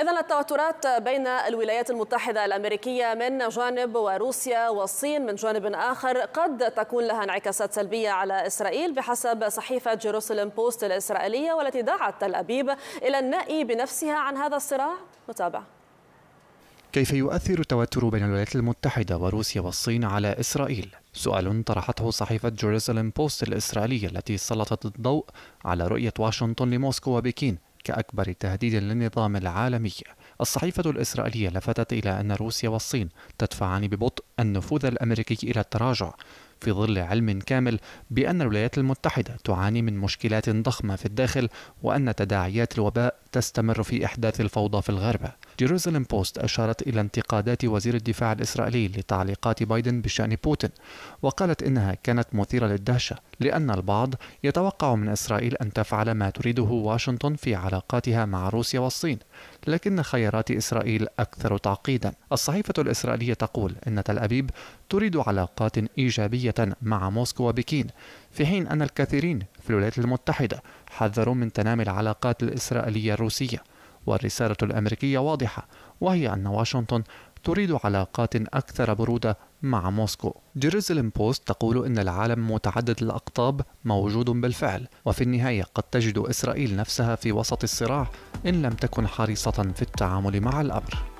إذا التوترات بين الولايات المتحدة الأمريكية من جانب وروسيا والصين من جانب آخر قد تكون لها انعكاسات سلبية على إسرائيل بحسب صحيفة جيروسلم بوست الإسرائيلية والتي دعت تل أبيب إلى النأي بنفسها عن هذا الصراع متابعة كيف يؤثر التوتر بين الولايات المتحدة وروسيا والصين على إسرائيل؟ سؤال طرحته صحيفة جيروسلم بوست الإسرائيلية التي سلطت الضوء على رؤية واشنطن لموسكو وبكين كأكبر تهديد للنظام العالمي الصحيفة الإسرائيلية لفتت إلى أن روسيا والصين تدفعان ببطء النفوذ الأمريكي إلى التراجع في ظل علم كامل بأن الولايات المتحدة تعاني من مشكلات ضخمة في الداخل وأن تداعيات الوباء تستمر في إحداث الفوضى في الغرب جيروزالم بوست أشارت إلى انتقادات وزير الدفاع الإسرائيلي لتعليقات بايدن بشأن بوتين وقالت إنها كانت مثيرة للدهشة لأن البعض يتوقع من إسرائيل أن تفعل ما تريده واشنطن في علاقاتها مع روسيا والصين لكن خيارات إسرائيل أكثر تعقيدا الصحيفة الإسرائيلية تقول إن تل أبيب تريد علاقات إيجابية مع موسكو وبكين في حين أن الكثيرين في الولايات المتحدة حذروا من تنامي العلاقات الإسرائيلية الروسية والرسالة الأمريكية واضحة وهي أن واشنطن تريد علاقات أكثر برودة مع موسكو. جيروزلم بوست تقول إن العالم متعدد الأقطاب موجود بالفعل، وفي النهاية قد تجد إسرائيل نفسها في وسط الصراع إن لم تكن حريصة في التعامل مع الأمر.